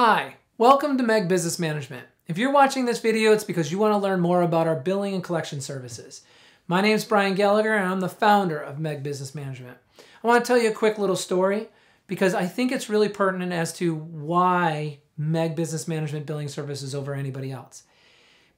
Hi, welcome to Meg Business Management. If you're watching this video, it's because you want to learn more about our billing and collection services. My name is Brian Gallagher and I'm the founder of Meg Business Management. I want to tell you a quick little story because I think it's really pertinent as to why Meg Business Management billing services over anybody else.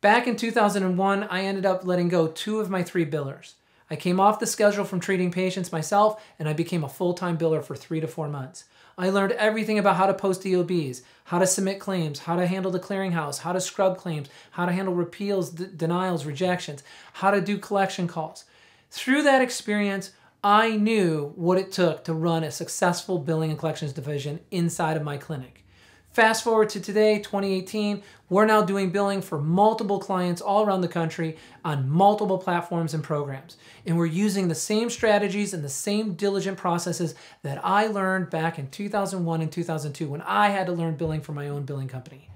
Back in 2001, I ended up letting go two of my three billers. I came off the schedule from treating patients myself and I became a full-time biller for three to four months. I learned everything about how to post EOBs, how to submit claims, how to handle the clearinghouse, how to scrub claims, how to handle repeals, denials, rejections, how to do collection calls. Through that experience, I knew what it took to run a successful billing and collections division inside of my clinic. Fast forward to today, 2018, we're now doing billing for multiple clients all around the country on multiple platforms and programs. And we're using the same strategies and the same diligent processes that I learned back in 2001 and 2002 when I had to learn billing for my own billing company.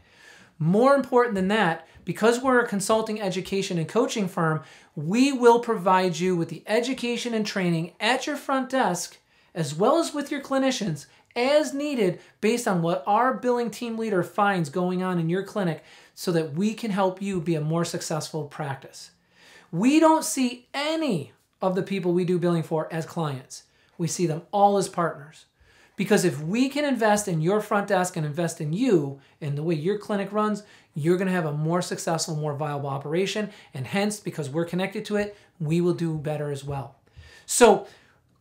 More important than that, because we're a consulting education and coaching firm, we will provide you with the education and training at your front desk as well as with your clinicians as needed based on what our billing team leader finds going on in your clinic so that we can help you be a more successful practice. We don't see any of the people we do billing for as clients. We see them all as partners. Because if we can invest in your front desk and invest in you and the way your clinic runs, you're going to have a more successful, more viable operation. And hence, because we're connected to it, we will do better as well. So,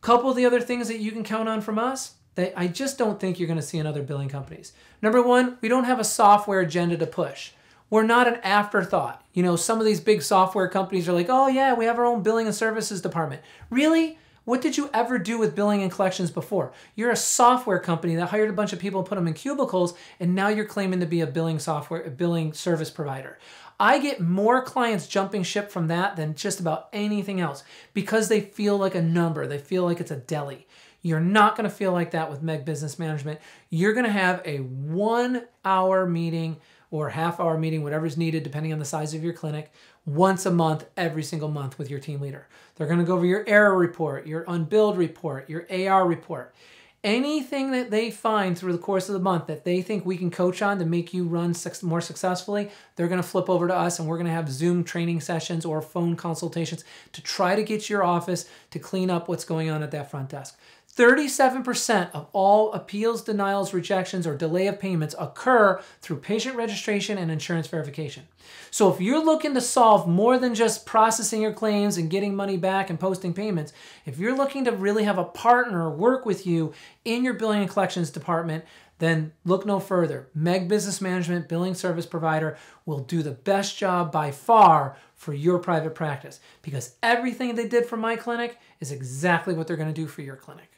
Couple of the other things that you can count on from us that I just don't think you're going to see in other billing companies. Number one, we don't have a software agenda to push. We're not an afterthought. You know, some of these big software companies are like, oh, yeah, we have our own billing and services department. Really? What did you ever do with billing and collections before? You're a software company that hired a bunch of people, put them in cubicles, and now you're claiming to be a billing software, a billing service provider. I get more clients jumping ship from that than just about anything else because they feel like a number. They feel like it's a deli. You're not going to feel like that with Meg Business Management. You're going to have a one hour meeting or half hour meeting, whatever's needed, depending on the size of your clinic, once a month, every single month with your team leader. They're going to go over your error report, your unbilled report, your AR report. Anything that they find through the course of the month that they think we can coach on to make you run more successfully, they're going to flip over to us and we're going to have Zoom training sessions or phone consultations to try to get your office to clean up what's going on at that front desk. 37% of all appeals, denials, rejections, or delay of payments occur through patient registration and insurance verification. So if you're looking to solve more than just processing your claims and getting money back and posting payments, if you're looking to really have a partner work with you in your billing and collections department, then look no further. Meg Business Management Billing Service Provider will do the best job by far for your private practice because everything they did for my clinic is exactly what they're going to do for your clinic.